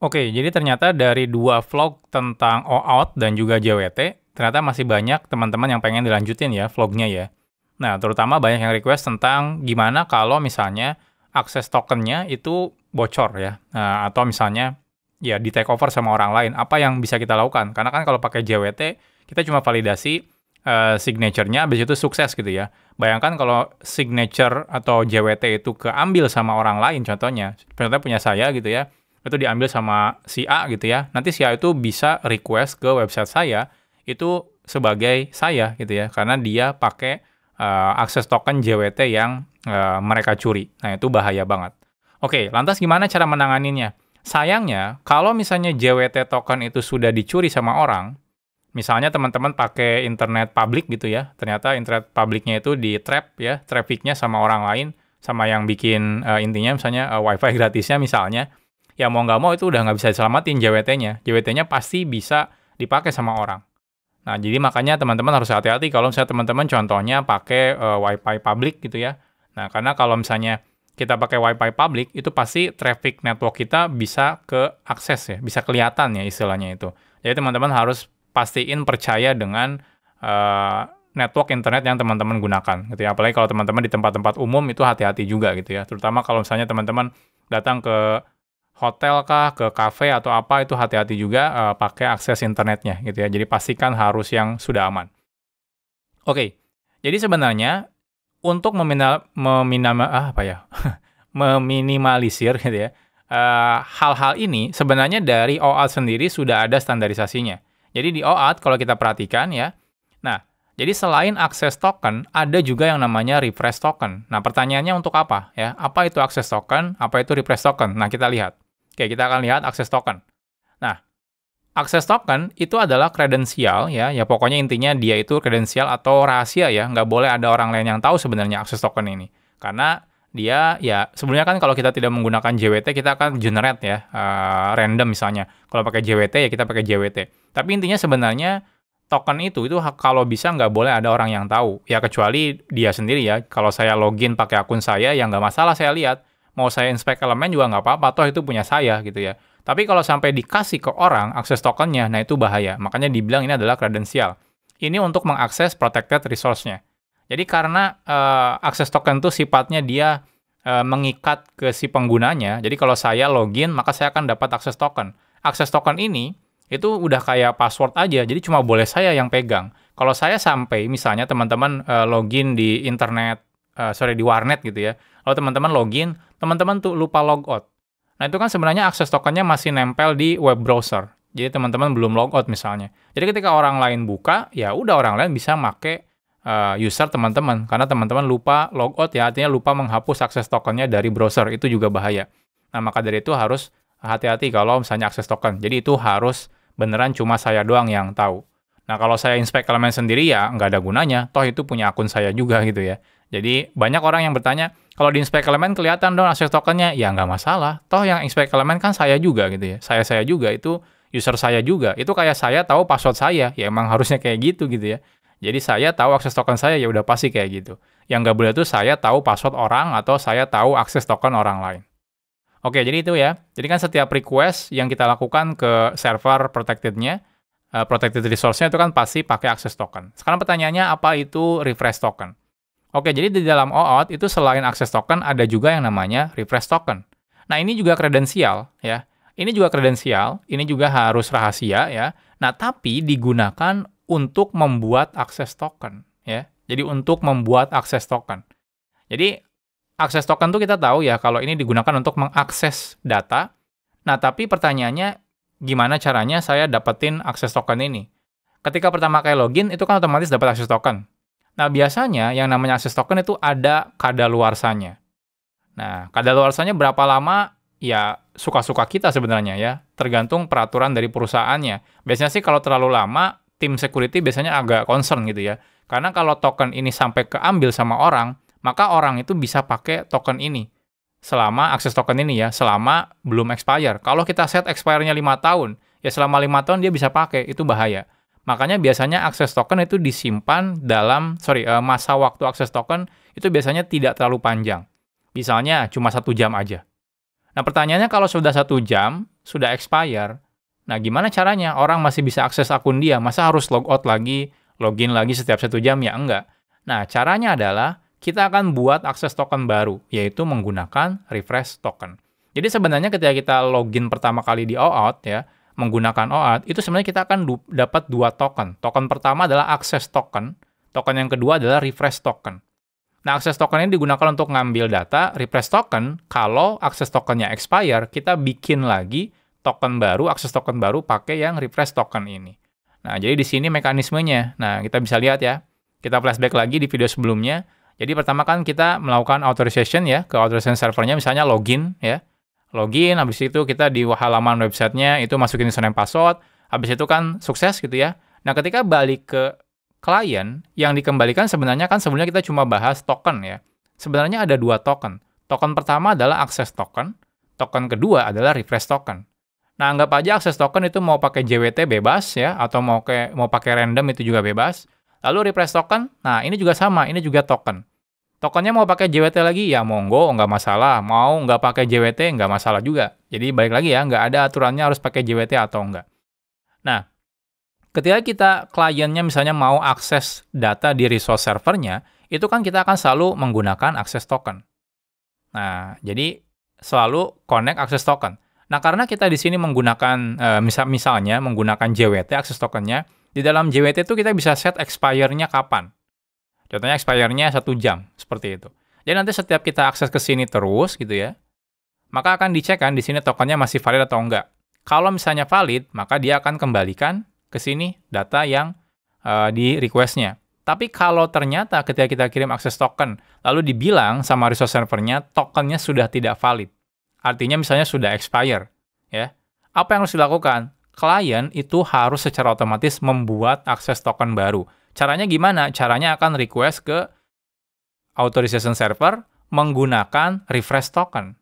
Oke, jadi ternyata dari dua vlog tentang Out dan juga JWT, ternyata masih banyak teman-teman yang pengen dilanjutin ya vlognya ya. Nah, terutama banyak yang request tentang gimana kalau misalnya akses tokennya itu bocor ya, nah, atau misalnya ya di take over sama orang lain, apa yang bisa kita lakukan? Karena kan kalau pakai JWT, kita cuma validasi uh, signature-nya, habis itu sukses gitu ya. Bayangkan kalau signature atau JWT itu keambil sama orang lain contohnya, contohnya punya saya gitu ya, itu diambil sama si A gitu ya. Nanti si A itu bisa request ke website saya itu sebagai saya gitu ya karena dia pakai uh, akses token JWT yang uh, mereka curi. Nah, itu bahaya banget. Oke, lantas gimana cara menanganinya? Sayangnya, kalau misalnya JWT token itu sudah dicuri sama orang, misalnya teman-teman pakai internet publik gitu ya, ternyata internet publiknya itu di trap ya, trafficnya sama orang lain, sama yang bikin uh, intinya misalnya uh, wifi gratisnya misalnya, ya mau nggak mau itu udah nggak bisa diselamatin JWT-nya. JWT-nya pasti bisa dipakai sama orang. Nah, jadi makanya teman-teman harus hati-hati kalau misalnya teman-teman contohnya pakai uh, Wi-Fi public gitu ya. Nah, karena kalau misalnya kita pakai Wi-Fi public itu pasti traffic network kita bisa ke akses ya, bisa kelihatan ya istilahnya itu. Jadi teman-teman harus pastiin percaya dengan uh, network internet yang teman-teman gunakan gitu ya. Apalagi kalau teman-teman di tempat-tempat umum itu hati-hati juga gitu ya. Terutama kalau misalnya teman-teman datang ke hotel kah, ke kafe atau apa itu hati-hati juga uh, pakai akses internetnya gitu ya. Jadi pastikan harus yang sudah aman. Oke. Okay. Jadi sebenarnya untuk meminal, meminama, ah, apa ya? meminimalisir gitu ya. Eh, hal-hal uh, ini sebenarnya dari OAuth sendiri sudah ada standarisasinya. Jadi di OAuth kalau kita perhatikan ya. Nah, jadi selain akses token, ada juga yang namanya refresh token. Nah, pertanyaannya untuk apa ya? Apa itu akses token? Apa itu refresh token? Nah, kita lihat. Oke, kita akan lihat akses token. Nah, akses token itu adalah kredensial ya, ya pokoknya intinya dia itu kredensial atau rahasia ya, nggak boleh ada orang lain yang tahu sebenarnya akses token ini. Karena dia ya sebenarnya kan kalau kita tidak menggunakan JWT kita akan generate ya uh, random misalnya. Kalau pakai JWT ya kita pakai JWT. Tapi intinya sebenarnya token itu itu kalau bisa nggak boleh ada orang yang tahu ya kecuali dia sendiri ya. Kalau saya login pakai akun saya ya nggak masalah saya lihat mau saya inspect elemen juga nggak apa-apa, toh itu punya saya gitu ya. Tapi kalau sampai dikasih ke orang akses tokennya, nah itu bahaya. Makanya dibilang ini adalah kredensial. Ini untuk mengakses protected resource-nya. Jadi karena uh, akses token itu sifatnya dia uh, mengikat ke si penggunanya, jadi kalau saya login maka saya akan dapat akses token. Akses token ini itu udah kayak password aja, jadi cuma boleh saya yang pegang. Kalau saya sampai misalnya teman-teman uh, login di internet, uh, sorry di warnet gitu ya, kalau teman-teman login, teman-teman tuh lupa logout, Nah, itu kan sebenarnya akses tokennya masih nempel di web browser. Jadi teman-teman belum logout misalnya. Jadi ketika orang lain buka, ya udah orang lain bisa make uh, user teman-teman karena teman-teman lupa logout ya, artinya lupa menghapus akses tokennya dari browser. Itu juga bahaya. Nah, maka dari itu harus hati-hati kalau misalnya akses token. Jadi itu harus beneran cuma saya doang yang tahu. Nah, kalau saya inspect elemen sendiri ya nggak ada gunanya. Toh itu punya akun saya juga gitu ya. Jadi banyak orang yang bertanya, kalau di inspect elemen kelihatan dong akses tokennya, ya nggak masalah. Toh yang inspect elemen kan saya juga gitu ya. Saya-saya juga itu user saya juga. Itu kayak saya tahu password saya, ya emang harusnya kayak gitu gitu ya. Jadi saya tahu akses token saya ya udah pasti kayak gitu. Yang nggak boleh itu saya tahu password orang atau saya tahu akses token orang lain. Oke, jadi itu ya. Jadi kan setiap request yang kita lakukan ke server protectednya, uh, protected resource-nya itu kan pasti pakai akses token. Sekarang pertanyaannya apa itu refresh token? Oke, jadi di dalam OAuth itu selain akses token ada juga yang namanya refresh token. Nah, ini juga kredensial ya. Ini juga kredensial, ini juga harus rahasia ya. Nah, tapi digunakan untuk membuat akses token ya. Jadi untuk membuat akses token. Jadi akses token tuh kita tahu ya kalau ini digunakan untuk mengakses data. Nah, tapi pertanyaannya gimana caranya saya dapetin akses token ini? Ketika pertama kali login itu kan otomatis dapat akses token. Nah, biasanya yang namanya akses token itu ada kadaluarsanya. Nah, kadaluarsanya berapa lama ya suka-suka kita sebenarnya ya, tergantung peraturan dari perusahaannya. Biasanya sih kalau terlalu lama tim security biasanya agak concern gitu ya. Karena kalau token ini sampai keambil sama orang, maka orang itu bisa pakai token ini selama akses token ini ya, selama belum expire. Kalau kita set expire-nya 5 tahun, ya selama 5 tahun dia bisa pakai, itu bahaya. Makanya biasanya akses token itu disimpan dalam sorry eh, masa waktu akses token itu biasanya tidak terlalu panjang. Misalnya cuma satu jam aja. Nah pertanyaannya kalau sudah satu jam sudah expire, nah gimana caranya orang masih bisa akses akun dia? Masa harus log out lagi, login lagi setiap satu jam ya enggak? Nah caranya adalah kita akan buat akses token baru yaitu menggunakan refresh token. Jadi sebenarnya ketika kita login pertama kali di OAuth ya, menggunakan OAuth, itu sebenarnya kita akan du dapat dua token. Token pertama adalah access token, token yang kedua adalah refresh token. Nah, akses token ini digunakan untuk ngambil data, refresh token. Kalau akses tokennya expire, kita bikin lagi token baru, akses token baru pakai yang refresh token ini. Nah, jadi di sini mekanismenya. Nah, kita bisa lihat ya. Kita flashback lagi di video sebelumnya. Jadi pertama kan kita melakukan authorization ya ke authorization servernya, misalnya login ya login, habis itu kita di halaman websitenya itu masukin username password, habis itu kan sukses gitu ya. Nah ketika balik ke klien, yang dikembalikan sebenarnya kan sebenarnya kita cuma bahas token ya. Sebenarnya ada dua token. Token pertama adalah akses token, token kedua adalah refresh token. Nah anggap aja akses token itu mau pakai JWT bebas ya, atau mau ke, mau pakai random itu juga bebas. Lalu refresh token, nah ini juga sama, ini juga token tokennya mau pakai JWT lagi ya monggo nggak masalah mau nggak pakai JWT nggak masalah juga jadi balik lagi ya nggak ada aturannya harus pakai JWT atau nggak nah ketika kita kliennya misalnya mau akses data di resource servernya itu kan kita akan selalu menggunakan akses token nah jadi selalu connect akses token nah karena kita di sini menggunakan eh, misal misalnya menggunakan JWT akses tokennya di dalam JWT itu kita bisa set expire-nya kapan Contohnya expire-nya satu jam, seperti itu. Jadi nanti setiap kita akses ke sini terus gitu ya, maka akan dicek kan di sini tokennya masih valid atau enggak. Kalau misalnya valid, maka dia akan kembalikan ke sini data yang uh, di requestnya. Tapi kalau ternyata ketika kita kirim akses token, lalu dibilang sama resource servernya tokennya sudah tidak valid, artinya misalnya sudah expire, ya. Apa yang harus dilakukan? klien itu harus secara otomatis membuat akses token baru. Caranya gimana? Caranya akan request ke authorization server menggunakan refresh token.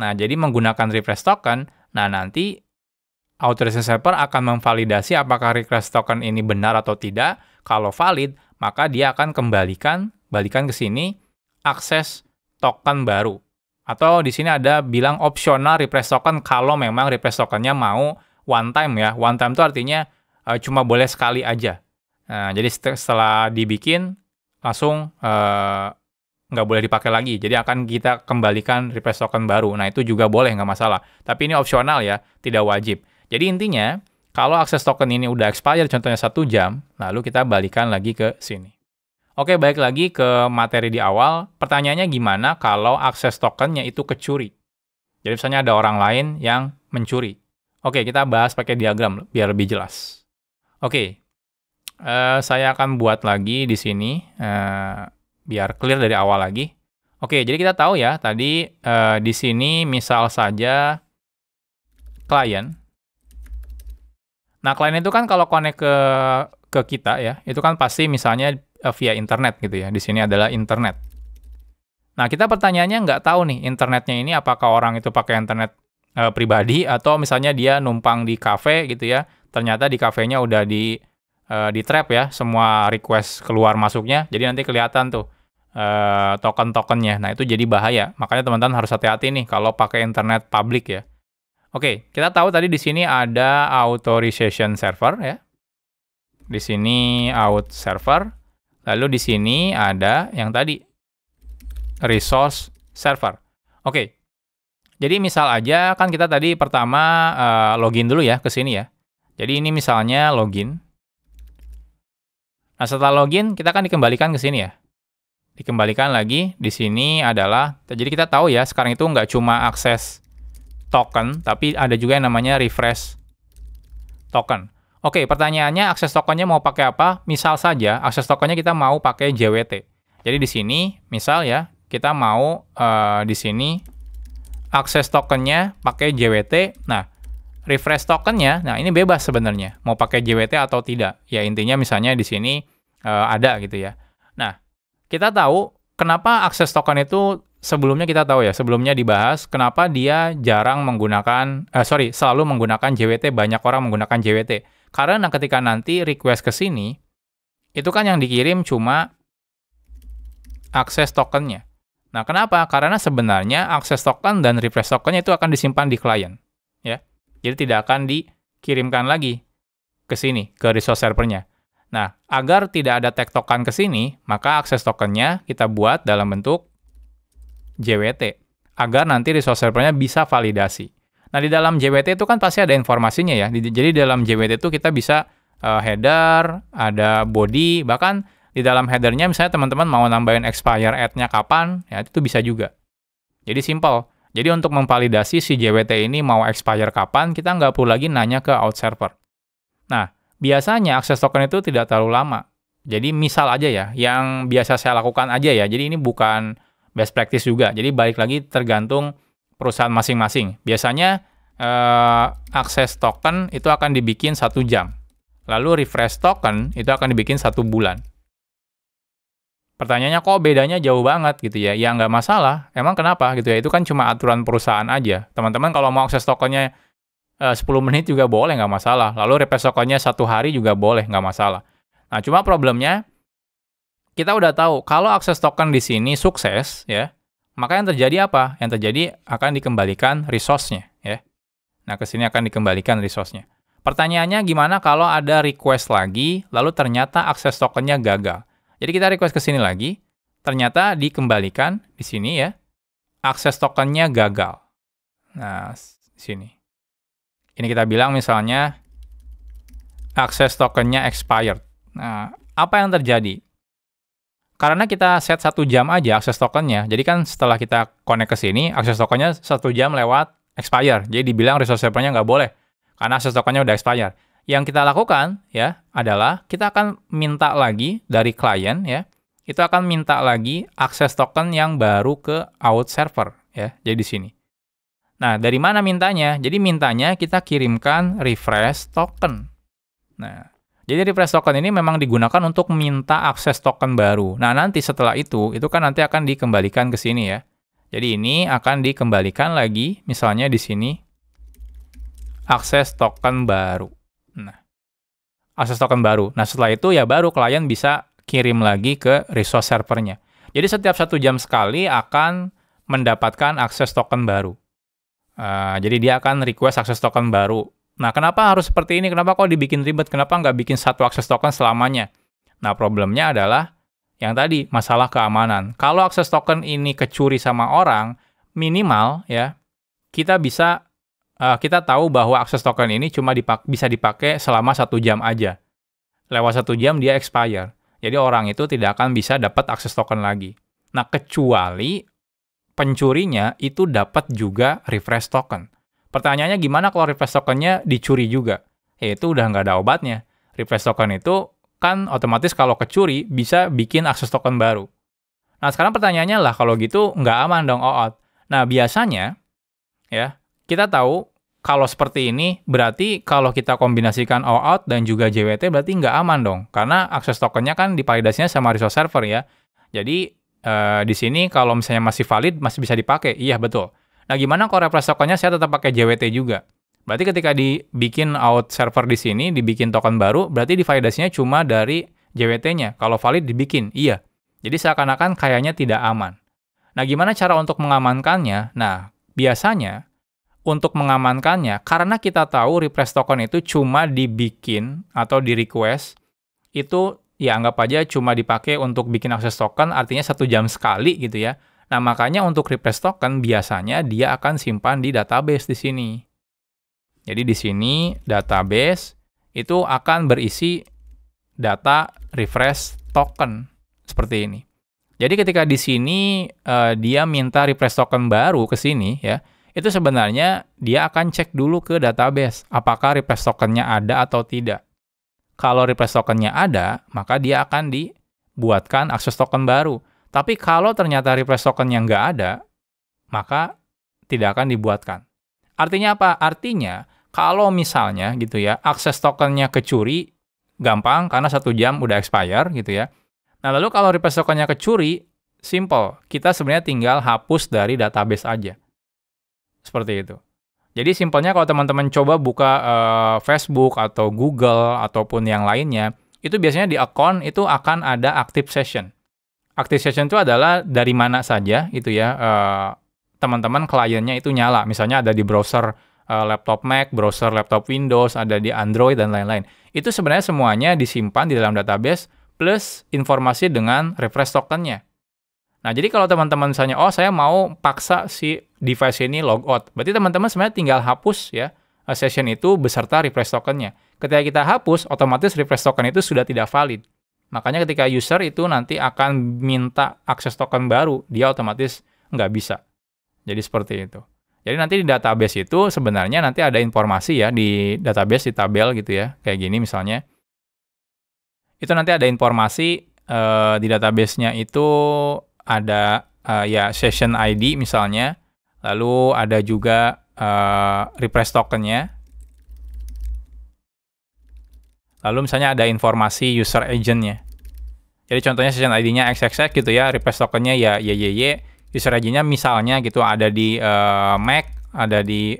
Nah, jadi menggunakan refresh token, nah nanti authorization server akan memvalidasi apakah request token ini benar atau tidak. Kalau valid, maka dia akan kembalikan, balikan ke sini, akses token baru. Atau di sini ada bilang opsional refresh token kalau memang refresh tokennya mau one time ya. One time itu artinya uh, cuma boleh sekali aja. Nah, jadi setelah dibikin langsung eh, nggak uh, boleh dipakai lagi. Jadi akan kita kembalikan refresh token baru. Nah itu juga boleh nggak masalah. Tapi ini opsional ya, tidak wajib. Jadi intinya kalau akses token ini udah expired, contohnya satu jam, lalu kita balikan lagi ke sini. Oke, balik lagi ke materi di awal. Pertanyaannya gimana kalau akses tokennya itu kecuri? Jadi misalnya ada orang lain yang mencuri. Oke, kita bahas pakai diagram biar lebih jelas. Oke, uh, saya akan buat lagi di sini uh, biar clear dari awal lagi. Oke, jadi kita tahu ya tadi uh, di sini misal saja klien. Nah, klien itu kan kalau connect ke ke kita ya, itu kan pasti misalnya via internet gitu ya. Di sini adalah internet. Nah, kita pertanyaannya nggak tahu nih internetnya ini apakah orang itu pakai internet e, pribadi atau misalnya dia numpang di kafe gitu ya ternyata di kafenya udah di e, di trap ya semua request keluar masuknya jadi nanti kelihatan tuh e, token-tokennya nah itu jadi bahaya makanya teman-teman harus hati-hati nih kalau pakai internet publik ya oke kita tahu tadi di sini ada authorization server ya di sini out server lalu di sini ada yang tadi resource server oke jadi misal aja kan kita tadi pertama uh, login dulu ya ke sini ya. Jadi ini misalnya login. Nah setelah login kita akan dikembalikan ke sini ya. Dikembalikan lagi di sini adalah jadi kita tahu ya sekarang itu nggak cuma akses token tapi ada juga yang namanya refresh token. Oke pertanyaannya akses tokennya mau pakai apa? Misal saja akses tokennya kita mau pakai JWT. Jadi di sini misal ya kita mau uh, di sini akses tokennya pakai JWT. Nah, refresh tokennya, nah ini bebas sebenarnya mau pakai JWT atau tidak. Ya intinya misalnya di sini e, ada gitu ya. Nah, kita tahu kenapa akses token itu sebelumnya kita tahu ya, sebelumnya dibahas kenapa dia jarang menggunakan, eh, sorry, selalu menggunakan JWT, banyak orang menggunakan JWT. Karena ketika nanti request ke sini, itu kan yang dikirim cuma akses tokennya. Nah, kenapa? Karena sebenarnya akses token dan refresh tokennya itu akan disimpan di klien, ya. Jadi tidak akan dikirimkan lagi ke sini ke resource servernya. Nah, agar tidak ada tag token ke sini, maka akses tokennya kita buat dalam bentuk JWT agar nanti resource servernya bisa validasi. Nah, di dalam JWT itu kan pasti ada informasinya ya. Jadi di dalam JWT itu kita bisa uh, header, ada body, bahkan di dalam headernya misalnya teman-teman mau nambahin expire ad-nya kapan, ya itu bisa juga. Jadi simple. Jadi untuk memvalidasi si JWT ini mau expire kapan, kita nggak perlu lagi nanya ke out server. Nah, biasanya akses token itu tidak terlalu lama. Jadi misal aja ya, yang biasa saya lakukan aja ya. Jadi ini bukan best practice juga. Jadi balik lagi tergantung perusahaan masing-masing. Biasanya eh, akses token itu akan dibikin satu jam. Lalu refresh token itu akan dibikin satu bulan. Pertanyaannya kok bedanya jauh banget gitu ya? Ya nggak masalah. Emang kenapa gitu ya? Itu kan cuma aturan perusahaan aja. Teman-teman kalau mau akses tokennya eh, 10 menit juga boleh nggak masalah. Lalu request tokennya satu hari juga boleh nggak masalah. Nah cuma problemnya kita udah tahu kalau akses token di sini sukses ya, maka yang terjadi apa? Yang terjadi akan dikembalikan resource-nya ya. Nah ke sini akan dikembalikan resource-nya. Pertanyaannya gimana kalau ada request lagi, lalu ternyata akses tokennya gagal? Jadi kita request ke sini lagi, ternyata dikembalikan di sini ya, akses tokennya gagal. Nah, sini. Ini kita bilang misalnya akses tokennya expired. Nah, apa yang terjadi? Karena kita set satu jam aja akses tokennya, jadi kan setelah kita connect ke sini, akses tokennya satu jam lewat expired, Jadi dibilang resource servernya nggak boleh, karena akses tokennya udah expired yang kita lakukan ya adalah kita akan minta lagi dari klien ya itu akan minta lagi akses token yang baru ke out server ya jadi di sini nah dari mana mintanya jadi mintanya kita kirimkan refresh token nah jadi refresh token ini memang digunakan untuk minta akses token baru nah nanti setelah itu itu kan nanti akan dikembalikan ke sini ya jadi ini akan dikembalikan lagi misalnya di sini akses token baru Nah, akses token baru. Nah, setelah itu ya baru klien bisa kirim lagi ke resource servernya. Jadi setiap satu jam sekali akan mendapatkan akses token baru. Uh, jadi dia akan request akses token baru. Nah, kenapa harus seperti ini? Kenapa kok dibikin ribet? Kenapa nggak bikin satu akses token selamanya? Nah, problemnya adalah yang tadi, masalah keamanan. Kalau akses token ini kecuri sama orang, minimal ya, kita bisa uh, kita tahu bahwa akses token ini cuma dipak bisa dipakai selama satu jam aja. Lewat satu jam dia expire. Jadi orang itu tidak akan bisa dapat akses token lagi. Nah, kecuali pencurinya itu dapat juga refresh token. Pertanyaannya gimana kalau refresh tokennya dicuri juga? Ya itu udah nggak ada obatnya. Refresh token itu kan otomatis kalau kecuri bisa bikin akses token baru. Nah sekarang pertanyaannya lah kalau gitu nggak aman dong OAuth. Oh. Nah biasanya ya kita tahu kalau seperti ini berarti kalau kita kombinasikan OAuth dan juga JWT berarti nggak aman dong karena akses tokennya kan divalidasinya sama resource server ya jadi eh, di sini kalau misalnya masih valid masih bisa dipakai iya betul nah gimana kalau refresh tokennya saya tetap pakai JWT juga berarti ketika dibikin out server di sini dibikin token baru berarti divalidasinya cuma dari JWT-nya kalau valid dibikin iya jadi seakan-akan kayaknya tidak aman nah gimana cara untuk mengamankannya nah biasanya untuk mengamankannya karena kita tahu refresh token itu cuma dibikin atau di request itu ya anggap aja cuma dipakai untuk bikin akses token artinya satu jam sekali gitu ya. Nah makanya untuk refresh token biasanya dia akan simpan di database di sini. Jadi di sini database itu akan berisi data refresh token seperti ini. Jadi ketika di sini uh, dia minta refresh token baru ke sini ya itu sebenarnya dia akan cek dulu ke database apakah request tokennya ada atau tidak. Kalau request tokennya ada, maka dia akan dibuatkan akses token baru. Tapi kalau ternyata request token yang nggak ada, maka tidak akan dibuatkan. Artinya apa? Artinya kalau misalnya gitu ya, akses tokennya kecuri, gampang karena satu jam udah expire gitu ya. Nah lalu kalau request tokennya kecuri, simple. Kita sebenarnya tinggal hapus dari database aja. Seperti itu. Jadi simpelnya kalau teman-teman coba buka uh, Facebook atau Google ataupun yang lainnya, itu biasanya di account itu akan ada active session. Active session itu adalah dari mana saja itu ya teman eh, teman-teman kliennya itu nyala. Misalnya ada di browser uh, laptop Mac, browser laptop Windows, ada di Android dan lain-lain. Itu sebenarnya semuanya disimpan di dalam database plus informasi dengan refresh tokennya. Nah, jadi kalau teman-teman misalnya, oh saya mau paksa si device ini log out, berarti teman-teman sebenarnya tinggal hapus ya eh, session itu beserta refresh tokennya. Ketika kita hapus, otomatis refresh token itu sudah tidak valid. Makanya ketika user itu nanti akan minta akses token baru, dia otomatis nggak bisa. Jadi seperti itu. Jadi nanti di database itu sebenarnya nanti ada informasi ya di database di tabel gitu ya, kayak gini misalnya. Itu nanti ada informasi eh, di databasenya itu ada uh, ya session ID misalnya, lalu ada juga uh, refresh tokennya. Lalu misalnya ada informasi user agentnya. Jadi contohnya session ID-nya XXX gitu ya, refresh tokennya ya YYY, ya, ya, ya. user agentnya misalnya gitu ada di uh, Mac, ada di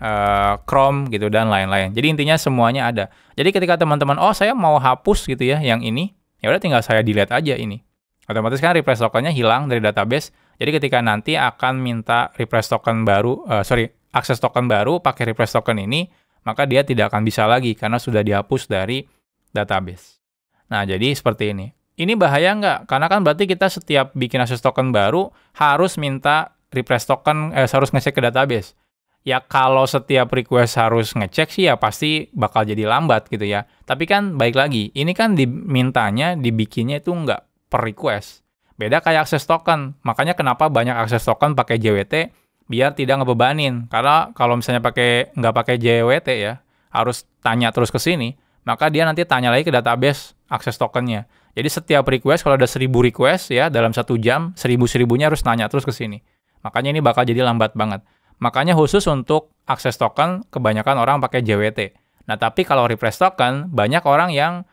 uh, Chrome gitu dan lain-lain. Jadi intinya semuanya ada. Jadi ketika teman-teman oh saya mau hapus gitu ya yang ini, ya udah tinggal saya delete aja ini otomatis kan refresh tokennya hilang dari database. Jadi ketika nanti akan minta refresh token baru, uh, sorry, akses token baru pakai refresh token ini, maka dia tidak akan bisa lagi karena sudah dihapus dari database. Nah, jadi seperti ini. Ini bahaya nggak? Karena kan berarti kita setiap bikin akses token baru harus minta refresh token, eh, harus ngecek ke database. Ya kalau setiap request harus ngecek sih ya pasti bakal jadi lambat gitu ya. Tapi kan baik lagi, ini kan dimintanya, dibikinnya itu nggak per request. Beda kayak akses token, makanya kenapa banyak akses token pakai JWT biar tidak ngebebanin. Karena kalau misalnya pakai nggak pakai JWT ya, harus tanya terus ke sini, maka dia nanti tanya lagi ke database akses tokennya. Jadi setiap request kalau ada seribu request ya dalam satu jam, seribu seribunya harus nanya terus ke sini. Makanya ini bakal jadi lambat banget. Makanya khusus untuk akses token kebanyakan orang pakai JWT. Nah, tapi kalau refresh token banyak orang yang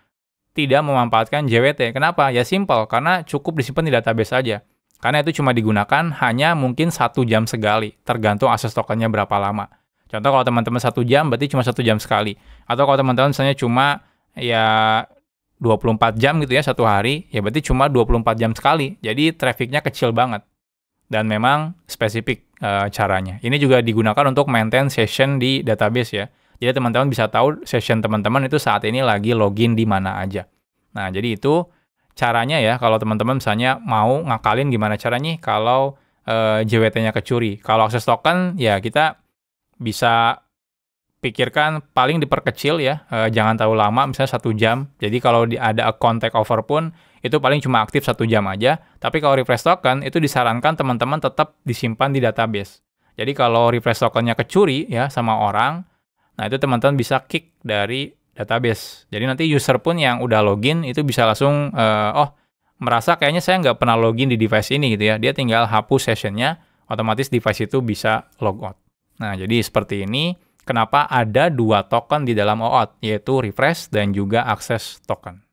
tidak memanfaatkan JWT. Kenapa? Ya simple, karena cukup disimpan di database saja. Karena itu cuma digunakan hanya mungkin satu jam sekali, tergantung akses tokennya berapa lama. Contoh kalau teman-teman satu jam, berarti cuma satu jam sekali. Atau kalau teman-teman misalnya cuma ya 24 jam gitu ya satu hari, ya berarti cuma 24 jam sekali. Jadi trafficnya kecil banget. Dan memang spesifik e, caranya. Ini juga digunakan untuk maintain session di database ya. Jadi teman-teman bisa tahu session teman-teman itu saat ini lagi login di mana aja. Nah, jadi itu caranya ya kalau teman-teman misalnya mau ngakalin gimana caranya kalau e, eh, JWT-nya kecuri. Kalau akses token ya kita bisa pikirkan paling diperkecil ya, e, jangan tahu lama misalnya satu jam. Jadi kalau ada account takeover pun itu paling cuma aktif satu jam aja. Tapi kalau refresh token itu disarankan teman-teman tetap disimpan di database. Jadi kalau refresh tokennya kecuri ya sama orang, Nah, itu teman-teman bisa kick dari database. Jadi nanti user pun yang udah login itu bisa langsung uh, oh merasa kayaknya saya nggak pernah login di device ini gitu ya. Dia tinggal hapus sessionnya, otomatis device itu bisa log out. Nah, jadi seperti ini kenapa ada dua token di dalam OAuth, yaitu refresh dan juga access token.